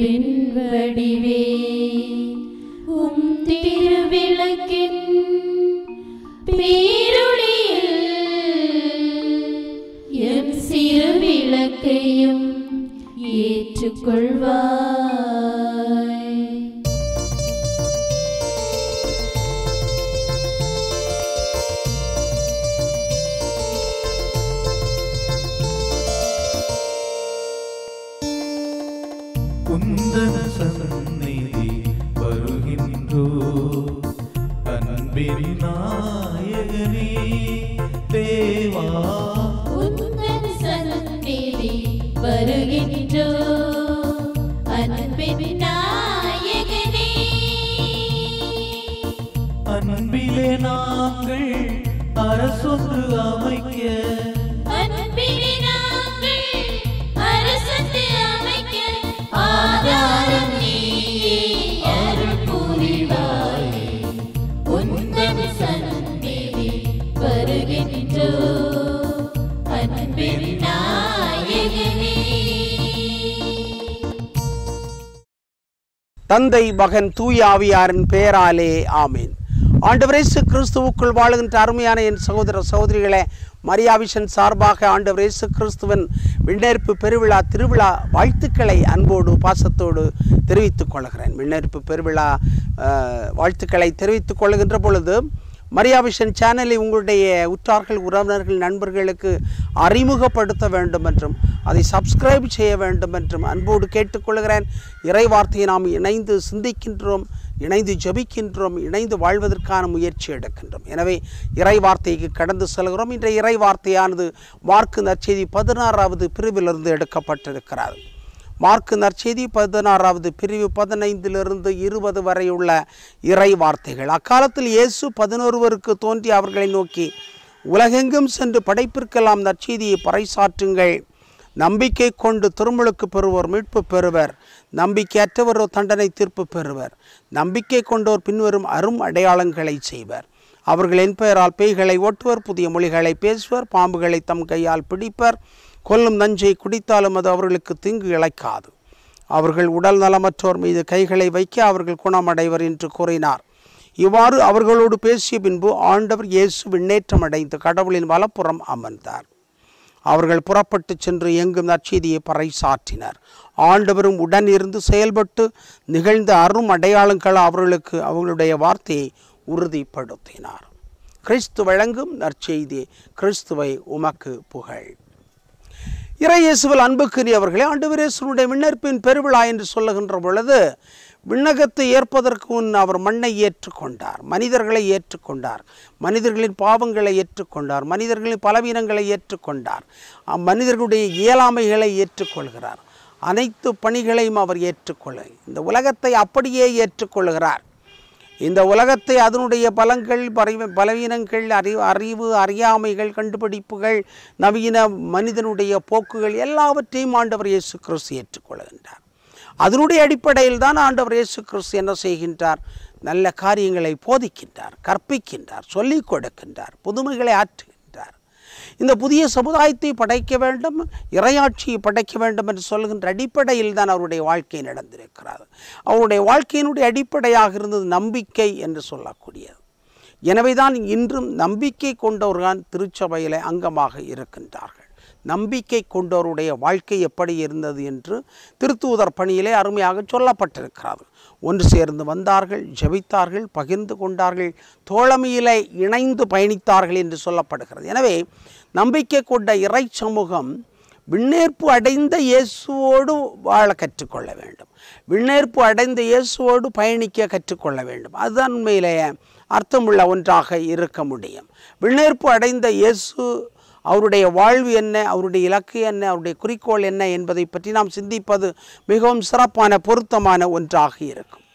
been அன்பிலே நாங்கள் அரசொன்று அமைக்க தந்தை மகன் தூயாவியாரின் பெயராலே ஆமேன் ஆண்டவரேசு கிறிஸ்துவுக்குள் வாழுகின்ற அருமையான என் சகோதர சகோதரிகளே மரியாவிஷன் சார்பாக ஆண்டவரேசு கிறிஸ்துவன் விண்ணேற்பு பெருவிழா திருவிழா வாழ்த்துக்களை அன்போடு பாசத்தோடு தெரிவித்துக் கொள்கிறேன் விண்ணேற்பு பெருவிழா வாழ்த்துக்களை தெரிவித்துக் கொள்கின்ற பொழுது மரியாபிஷன் சேனலை உங்களுடைய உற்றார்கள் உறவினர்கள் நண்பர்களுக்கு அறிமுகப்படுத்த வேண்டும் என்றும் அதை சப்ஸ்கிரைப் செய்ய வேண்டும் என்றும் அன்போடு கேட்டுக்கொள்கிறேன் இறைவார்த்தையை நாம் இணைந்து சிந்திக்கின்றோம் இணைந்து ஜபிக்கின்றோம் இணைந்து வாழ்வதற்கான முயற்சி எடுக்கின்றோம் எனவே இறைவார்த்தைக்கு கடந்து செல்கிறோம் இன்றைய இறைவார்த்தையானது மார்க்கு நற்செய்தி பதினாறாவது பிரிவிலிருந்து எடுக்கப்பட்டிருக்கிறார்கள் மார்க்கு நற்செய்தி பதினாறாவது பிரிவு பதினைந்திலிருந்து இருபது வரையுள்ள இறை வார்த்தைகள் அக்காலத்தில் இயேசு பதினொருவருக்கு தோன்றி அவர்களை நோக்கி உலகெங்கும் சென்று படைப்பிற்கெல்லாம் நற்செய்தியை பறைசாற்றுங்கள் நம்பிக்கை கொண்டு திருமுழுக்கு பெறுவோர் மீட்பு பெறுவர் நம்பிக்கையற்றவரோ தண்டனை தீர்ப்பு பெறுவர் நம்பிக்கை கொண்டோர் பின்வரும் அரும் அடையாளங்களை செய்வர் அவர்களின் பெயரால் பேய்களை ஓட்டுவர் புதிய மொழிகளை பேசுவர் பாம்புகளை தம் கையால் பிடிப்பர் கொல்லும் நஞ்சை குடித்தாலும் அது அவர்களுக்கு தீங்கு இழைக்காது அவர்கள் உடல் நலமற்றோர் மீது கைகளை வைக்க அவர்கள் குணமடைவர் என்று கூறினார் இவ்வாறு அவர்களோடு பேசிய பின்பு ஆண்டவர் இயேசு விண்ணேற்றம் அடைந்து கடவுளின் வலப்புறம் அமர்ந்தார் அவர்கள் புறப்பட்டு சென்று எங்கும் நற்செய்தியை பறைசாற்றினர் ஆண்டவரும் உடன் இருந்து செயல்பட்டு நிகழ்ந்த அரும் அடையாளங்கள் அவர்களுக்கு அவர்களுடைய வார்த்தையை உறுதிப்படுத்தினார் கிறிஸ்து வழங்கும் நற்செய்தி கிறிஸ்துவை உமக்கு புகழ் இறையேசுவல் அன்புக்குரியவர்களே ஆண்டவரேசுனுடைய விண்ணப்பின் பெருவிழா என்று சொல்லுகின்ற பொழுது விண்ணகத்தை ஏற்பதற்கு முன் அவர் மண்ணை ஏற்றுக்கொண்டார் மனிதர்களை ஏற்றுக்கொண்டார் மனிதர்களின் பாவங்களை ஏற்றுக்கொண்டார் மனிதர்களின் பலவீனங்களை ஏற்றுக்கொண்டார் மனிதர்களுடைய இயலாமைகளை ஏற்றுக்கொள்கிறார் அனைத்து பணிகளையும் அவர் ஏற்றுக்கொள்ள இந்த உலகத்தை அப்படியே ஏற்றுக்கொள்கிறார் இந்த உலகத்தை அதனுடைய பலங்கள் பறவை பலவீனங்கள் அறிவு அறிவு அறியாமைகள் கண்டுபிடிப்புகள் நவீன மனிதனுடைய போக்குகள் எல்லாவற்றையும் ஆண்டவர் இயேசு கிறிஸ்து ஏற்றுக்கொள்கின்றார் அதனுடைய அடிப்படையில் தான் ஆண்டவர் இயேசு கிறிஸ்து என்ன செய்கின்றார் நல்ல காரியங்களை போதிக்கின்றார் கற்பிக்கின்றார் சொல்லிக் கொடுக்கின்றார் புதுமைகளை ஆற்று இந்த புதிய சமுதாயத்தை படைக்க வேண்டும் இரையாட்சியை படைக்க வேண்டும் என்று சொல்கின்ற அடிப்படையில் தான் அவருடைய வாழ்க்கை நடந்திருக்கிறார் அவருடைய வாழ்க்கையினுடைய அடிப்படையாக இருந்தது நம்பிக்கை என்று சொல்லக்கூடியது எனவே தான் இன்றும் நம்பிக்கை கொண்டவர்கள் திருச்சபையில் அங்கமாக இருக்கின்றார்கள் நம்பிக்கை கொண்டோருடைய வாழ்க்கை எப்படி இருந்தது என்று திருத்தூதர் பணியிலே அருமையாக சொல்லப்பட்டிருக்கிறது ஒன்று சேர்ந்து வந்தார்கள் ஜபித்தார்கள் பகிர்ந்து கொண்டார்கள் தோழமையிலே இணைந்து பயணித்தார்கள் என்று சொல்லப்படுகிறது எனவே நம்பிக்கை கொண்ட இறை சமூகம் விண்ணேற்பு அடைந்த இயேசுவோடு வாழ கற்றுக்கொள்ள வேண்டும் விண்ணேற்பு அடைந்த இயேசுவோடு பயணிக்க கற்றுக்கொள்ள வேண்டும் அதுதான் உண்மையிலேயே அர்த்தமுள்ள ஒன்றாக இருக்க முடியும் விண்ணேற்பு அடைந்த இயேசு அவருடைய வாழ்வு என்ன அவருடைய இலக்கு என்ன அவருடைய குறிக்கோள் என்ன என்பதை பற்றி நாம் சிந்திப்பது மிகவும் சிறப்பான பொருத்தமான ஒன்றாக இருக்கும்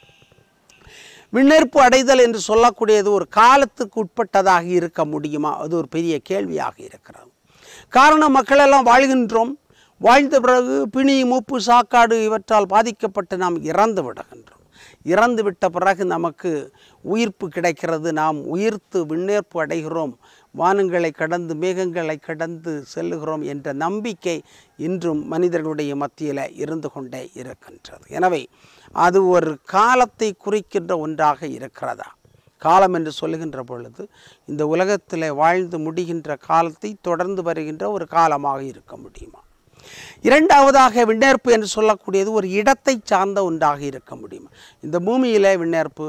விண்ணேற்பு அடைதல் என்று சொல்லக்கூடியது ஒரு காலத்துக்கு உட்பட்டதாக இருக்க முடியுமா அது ஒரு பெரிய கேள்வியாக இருக்கிறது காரணம் மக்களெல்லாம் வாழ்கின்றோம் வாழ்ந்த பிறகு பிணி மூப்பு சாக்காடு இவற்றால் பாதிக்கப்பட்டு நாம் இறந்து விடுகின்றோம் இறந்துவிட்ட பிறகு நமக்கு உயிர்ப்பு கிடைக்கிறது நாம் உயிர்த்து விண்ணேற்பு அடைகிறோம் வானங்களை கடந்து மேகங்களை கடந்து செல்லுகிறோம் என்ற நம்பிக்கை இன்றும் மனிதர்களுடைய மத்தியில் இருந்து கொண்டே இருக்கின்றது எனவே அது ஒரு காலத்தை குறிக்கின்ற ஒன்றாக இருக்கிறதா காலம் என்று சொல்லுகின்ற பொழுது இந்த உலகத்தில் வாழ்ந்து முடிகின்ற காலத்தை தொடர்ந்து வருகின்ற ஒரு காலமாக இருக்க முடியுமா இரண்டாவதாக விண்ணேற்பு என்று சொல்லக்கூடியது ஒரு இடத்தை சார்ந்த ஒன்றாக இருக்க முடியுமா இந்த பூமியில் விண்ணேற்பு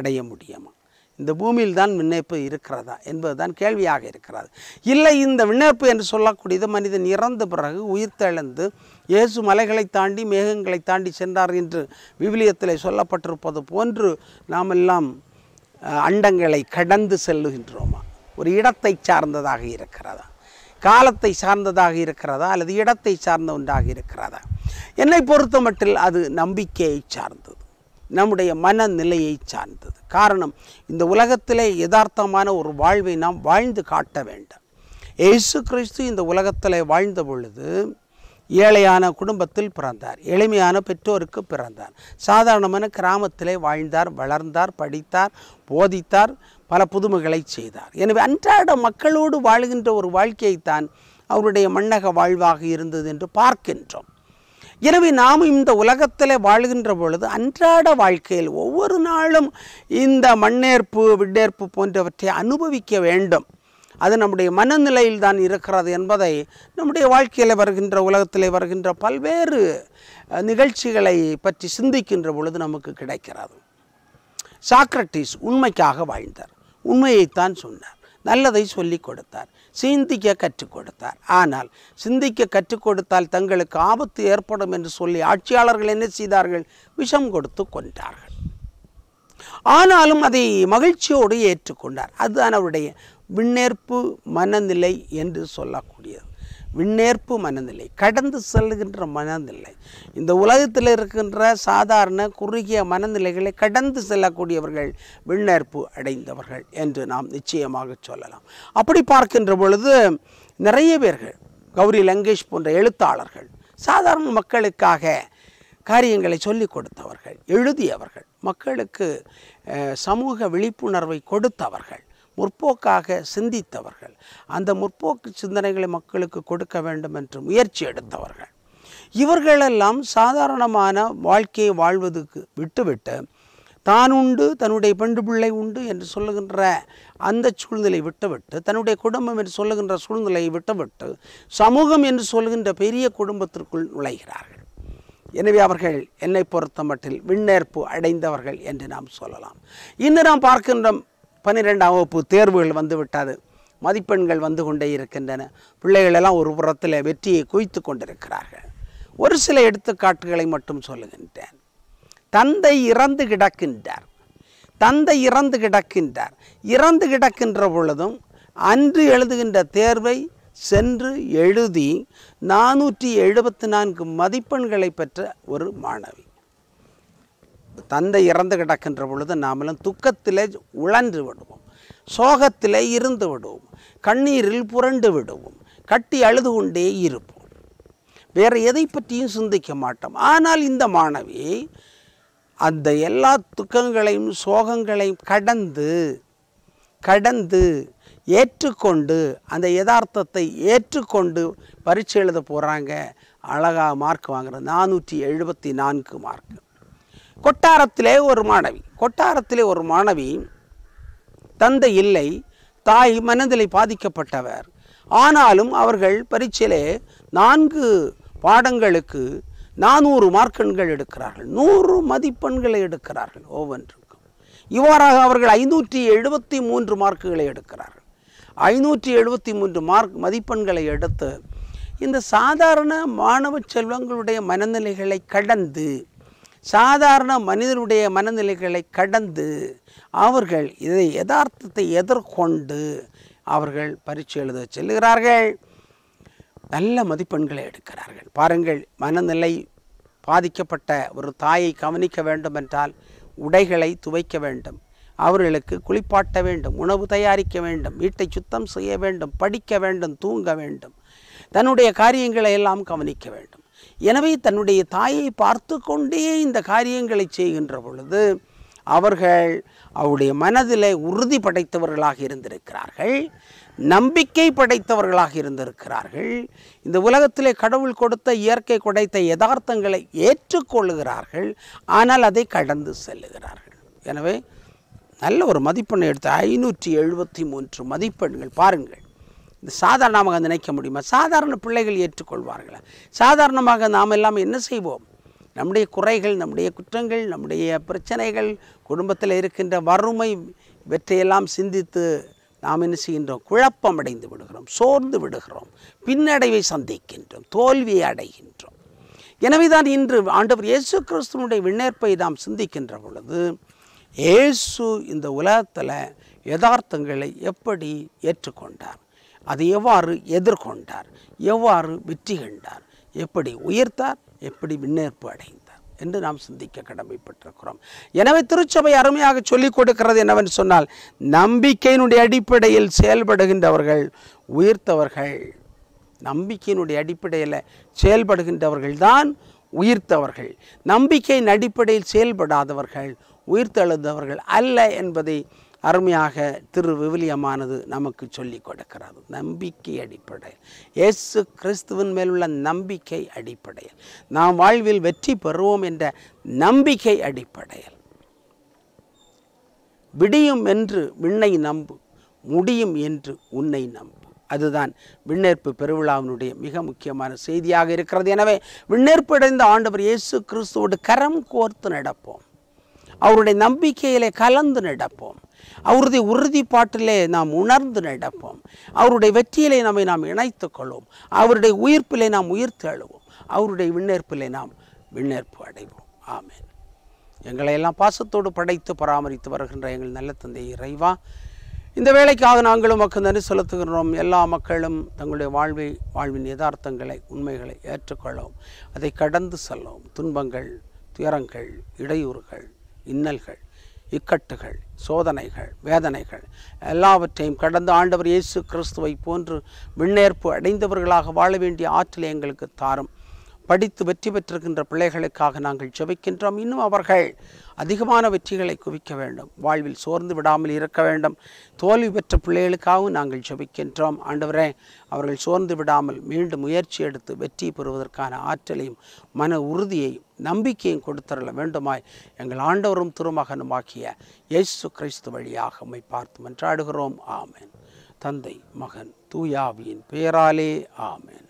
அடைய முடியுமா இந்த பூமியில் தான் விண்ணேற்பு இருக்கிறதா என்பதுதான் கேள்வியாக இருக்கிறது இல்லை இந்த விண்ணேற்பு என்று சொல்லக்கூடியது மனிதன் இறந்த பிறகு உயிர்த்தெழுந்து இயேசு மலைகளை தாண்டி மேகங்களை தாண்டி சென்றார் என்று விவிலியத்தில் சொல்லப்பட்டிருப்பது போன்று நாம் எல்லாம் அண்டங்களை கடந்து செல்லுகின்றோமா ஒரு இடத்தை சார்ந்ததாக இருக்கிறதா காலத்தை சார்ந்ததாக இருக்கிறதா அல்லது இடத்தை சார்ந்த ஒன்றாக இருக்கிறதா என்னை பொறுத்தமட்டில் அது நம்பிக்கையை சார்ந்தது நம்முடைய மனநிலையை சார்ந்தது காரணம் இந்த உலகத்திலே யதார்த்தமான ஒரு வாழ்வை நாம் வாழ்ந்து காட்ட வேண்டும் ஏசு கிறிஸ்து இந்த உலகத்தில் வாழ்ந்த பொழுது ஏழையான குடும்பத்தில் பிறந்தார் எளிமையான பெற்றோருக்கு பிறந்தார் சாதாரணமான கிராமத்திலே வாழ்ந்தார் வளர்ந்தார் படித்தார் போதித்தார் பல புதுமைகளை செய்தார் எனவே அன்றாட மக்களோடு வாழுகின்ற ஒரு வாழ்க்கையைத்தான் அவருடைய மன்னக வாழ்வாக இருந்தது என்று பார்க்கின்றோம் எனவே நாம் இந்த உலகத்தில் வாழ்கின்ற பொழுது அன்றாட வாழ்க்கையில் ஒவ்வொரு நாளும் இந்த மண்ணேற்பு விடேற்பு போன்றவற்றை அனுபவிக்க வேண்டும் அது நம்முடைய மனநிலையில் தான் இருக்கிறது என்பதை நம்முடைய வாழ்க்கையில் வருகின்ற உலகத்தில் வருகின்ற பல்வேறு நிகழ்ச்சிகளை பற்றி சிந்திக்கின்ற பொழுது நமக்கு கிடைக்கிறது சாக்ரட்டிஸ் உண்மைக்காக வாழ்ந்தார் உண்மையைத்தான் சொன்னார் நல்லதை சொல்லிக் கொடுத்தார் சிந்திக்க கற்றுக் கொடுத்தார் ஆனால் சிந்திக்க கற்றுக் கொடுத்தால் தங்களுக்கு ஆபத்து ஏற்படும் என்று சொல்லி ஆட்சியாளர்கள் என்ன செய்தார்கள் விஷம் கொடுத்து கொண்டார்கள் ஆனாலும் அதை மகிழ்ச்சியோடு ஏற்றுக்கொண்டார் அதுதான் அவருடைய விண்ணேற்பு மனநிலை என்று சொல்லக்கூடியது விண்ணேற்பு மனநிலை கடந்து செல்கின்ற மனநிலை இந்த உலகத்தில் இருக்கின்ற சாதாரண குறுகிய மனநிலைகளை கடந்து செல்லக்கூடியவர்கள் விண்ணேற்பு அடைந்தவர்கள் என்று நாம் நிச்சயமாக சொல்லலாம் அப்படி பார்க்கின்ற பொழுது நிறைய பேர்கள் கௌரி லங்கேஷ் போன்ற எழுத்தாளர்கள் சாதாரண மக்களுக்காக காரியங்களை சொல்லிக் கொடுத்தவர்கள் எழுதியவர்கள் மக்களுக்கு சமூக விழிப்புணர்வை கொடுத்தவர்கள் முற்போக்காக சிந்தித்தவர்கள் அந்த முற்போக்கு சிந்தனைகளை மக்களுக்கு கொடுக்க வேண்டும் என்று முயற்சி எடுத்தவர்கள் இவர்களெல்லாம் சாதாரணமான வாழ்க்கையை வாழ்வதற்கு விட்டுவிட்டு தான் உண்டு தன்னுடைய பெண்டு பிள்ளை உண்டு என்று சொல்லுகின்ற அந்த சூழ்நிலை விட்டுவிட்டு தன்னுடைய குடும்பம் என்று சொல்லுகின்ற சூழ்நிலையை விட்டுவிட்டு சமூகம் என்று சொல்லுகின்ற பெரிய குடும்பத்திற்குள் நுழைகிறார்கள் எனவே அவர்கள் என்னை பொறுத்த மட்டில் விண்ணேற்பு அடைந்தவர்கள் என்று நாம் சொல்லலாம் இன்று நாம் பார்க்கின்ற பன்னிரெண்டாம் வகுப்பு தேர்வுகள் வந்துவிட்டது மதிப்பெண்கள் வந்து கொண்டே இருக்கின்றன பிள்ளைகளெல்லாம் ஒரு புறத்தில் வெற்றியை குவித்து கொண்டிருக்கிறார்கள் ஒரு சில எடுத்துக்காட்டுகளை மட்டும் சொல்லுகின்றேன் தந்தை இறந்து கிடக்கின்றார் தந்தை இறந்து கிடக்கின்றார் இறந்து கிடக்கின்ற பொழுதும் அன்று எழுதுகின்ற தேர்வை சென்று எழுதி நானூற்றி எழுபத்தி நான்கு மதிப்பெண்களை பெற்ற ஒரு மாணவி தந்தை இறந்து கிடக்கின்ற பொழுது நாமளும் துக்கத்திலே உழன்று விடுவோம் சோகத்திலே இருந்து விடுவோம் கண்ணீரில் புரண்டு விடுவோம் கட்டி அழுது கொண்டே இருப்போம் வேறு எதை பற்றியும் சிந்திக்க மாட்டோம் ஆனால் இந்த மாணவி அந்த எல்லா துக்கங்களையும் சோகங்களையும் கடந்து கடந்து ஏற்றுக்கொண்டு அந்த யதார்த்தத்தை ஏற்றுக்கொண்டு பரீட்சை எழுத போகிறாங்க அழகாக மார்க் வாங்குறது நானூற்றி எழுபத்தி நான்கு மார்க்கு கொட்டாரத்திலே ஒரு மாணவி கொட்டாரத்திலே ஒரு மாணவி தந்தை இல்லை தாய் மனநிலை பாதிக்கப்பட்டவர் ஆனாலும் அவர்கள் பரீட்சையிலே நான்கு பாடங்களுக்கு நானூறு மார்க்கெண்கள் எடுக்கிறார்கள் நூறு மதிப்பெண்களை எடுக்கிறார்கள் ஒவ்வொன்றுக்கும் இவ்வாறாக அவர்கள் ஐநூற்றி எழுபத்தி மூன்று மார்க்குகளை எடுக்கிறார்கள் ஐநூற்றி எழுபத்தி மூன்று மார்க் மதிப்பெண்களை எடுத்து இந்த சாதாரண மாணவ செல்வங்களுடைய மனநிலைகளை கடந்து சாதாரண மனிதனுடைய மனநிலைகளை கடந்து அவர்கள் இதை யதார்த்தத்தை எதிர்கொண்டு அவர்கள் பரீட்சை எழுத செல்கிறார்கள் நல்ல மதிப்பெண்களை எடுக்கிறார்கள் பாருங்கள் மனநிலை பாதிக்கப்பட்ட ஒரு தாயை கவனிக்க வேண்டும் என்றால் உடைகளை துவைக்க வேண்டும் அவர்களுக்கு குளிப்பாட்ட வேண்டும் உணவு தயாரிக்க வேண்டும் வீட்டை சுத்தம் செய்ய வேண்டும் படிக்க வேண்டும் தூங்க வேண்டும் தன்னுடைய காரியங்களை எல்லாம் கவனிக்க வேண்டும் எனவே தன்னுடைய தாயை பார்த்து கொண்டே இந்த காரியங்களை செய்கின்ற பொழுது அவர்கள் அவருடைய மனதில் உறுதி படைத்தவர்களாக இருந்திருக்கிறார்கள் நம்பிக்கை படைத்தவர்களாக இருந்திருக்கிறார்கள் இந்த உலகத்திலே கடவுள் கொடுத்த இயற்கை கொடைத்த யதார்த்தங்களை ஏற்றுக்கொள்ளுகிறார்கள் ஆனால் அதை கடந்து செல்லுகிறார்கள் எனவே நல்ல ஒரு மதிப்பெண் எடுத்து ஐநூற்றி எழுபத்தி மூன்று மதிப்பெண்கள் பாருங்கள் இந்த சாதாரணமாக நினைக்க முடியுமா சாதாரண பிள்ளைகள் ஏற்றுக்கொள்வார்களா சாதாரணமாக நாம் எல்லாம் என்ன செய்வோம் நம்முடைய குறைகள் நம்முடைய குற்றங்கள் நம்முடைய பிரச்சனைகள் குடும்பத்தில் இருக்கின்ற வறுமை வெற்றையெல்லாம் சிந்தித்து நாம் என்ன செய்கின்றோம் குழப்பம் அடைந்து விடுகிறோம் சோர்ந்து விடுகிறோம் பின்னடைவை சந்திக்கின்றோம் தோல்வியை அடைகின்றோம் எனவே தான் இன்று ஆண்டவர் இயேசு கிறிஸ்துவனுடைய விண்ணேற்பை நாம் சிந்திக்கின்ற பொழுது இயேசு இந்த உலகத்தில் யதார்த்தங்களை எப்படி ஏற்றுக்கொண்டார் அதை எவ்வாறு எதிர்கொண்டார் எவ்வாறு வெற்றி கண்டார் எப்படி உயர்த்தார் எப்படி விண்ணேற்பு அடைந்தார் என்று நாம் சிந்திக்க கடமைப்பட்டிருக்கிறோம் எனவே திருச்சபை அருமையாக சொல்லிக் கொடுக்கிறது என்னவென்று சொன்னால் நம்பிக்கையினுடைய அடிப்படையில் செயல்படுகின்றவர்கள் உயிர்த்தவர்கள் நம்பிக்கையினுடைய அடிப்படையில் செயல்படுகின்றவர்கள்தான் உயிர்த்தவர்கள் நம்பிக்கையின் அடிப்படையில் செயல்படாதவர்கள் உயிர்த்தெழுந்தவர்கள் அல்ல என்பதை அருமையாக திரு விவிலியமானது நமக்கு சொல்லி கொடுக்கிறது நம்பிக்கை அடிப்படையில் இயேசு கிறிஸ்துவின் மேலுள்ள நம்பிக்கை அடிப்படையில் நாம் வாழ்வில் வெற்றி பெறுவோம் என்ற நம்பிக்கை அடிப்படையில் விடியும் என்று விண்ணை நம்பு முடியும் என்று உன்னை நம்பு அதுதான் விண்ணேற்பு பெருவிழாவினுடைய மிக முக்கியமான செய்தியாக இருக்கிறது எனவே விண்ணேற்பு அடைந்த ஆண்டவர் இயேசு கிறிஸ்துவோடு கரம் கோர்த்து நடப்போம் அவருடைய நம்பிக்கையிலே கலந்து நடப்போம் அவருடைய உறுதிப்பாட்டிலே நாம் உணர்ந்து நடப்போம் அவருடைய வெற்றியிலே நம்மை நாம் இணைத்துக் கொள்வோம் அவருடைய உயிர்ப்பிலே நாம் உயிர்த்து எழுவோம் அவருடைய விண்ணேற்பிலே நாம் விண்ணேற்பு அடைவோம் ஆமேன் எங்களை எல்லாம் பாசத்தோடு படைத்து பராமரித்து வருகின்ற எங்கள் நல்ல தந்தை இறைவா இந்த வேலைக்காக நாங்களும் மக்கள் நன்றி செலுத்துகின்றோம் எல்லா மக்களும் தங்களுடைய வாழ்வை வாழ்வின் யதார்த்தங்களை உண்மைகளை ஏற்றுக்கொள்ளவும் அதை கடந்து செல்லவும் துன்பங்கள் துயரங்கள் இடையூறுகள் இன்னல்கள் இக்கட்டுகள் சோதனைகள் வேதனைகள் எல்லாவற்றையும் கடந்த ஆண்டவர் இயேசு கிறிஸ்துவை போன்று விண்ணேற்பு அடைந்தவர்களாக வாழ வேண்டிய ஆற்றலை எங்களுக்கு தாரும் படித்து வெற்றி பெற்றிருக்கின்ற பிள்ளைகளுக்காக நாங்கள் ஜெபிக்கின்றோம் இன்னும் அவர்கள் அதிகமான வெற்றிகளை குவிக்க வேண்டும் வாழ்வில் சோர்ந்து விடாமல் இருக்க வேண்டும் தோல்வி பெற்ற பிள்ளைகளுக்காகவும் நாங்கள் ஜெபிக்கின்றோம் ஆண்டவரே அவர்கள் சோர்ந்து விடாமல் மீண்டும் முயற்சி எடுத்து வெற்றி பெறுவதற்கான ஆற்றலையும் மன உறுதியையும் நம்பிக்கையும் கொடுத்தரல வேண்டுமாய் எங்கள் ஆண்டவரும் ஆகிய இயேசு கிறிஸ்து வழியாக உம்மை பார்த்து மன்றாடுகிறோம் ஆமேன் தந்தை மகன் தூயாவியின் பேராலே ஆமேன்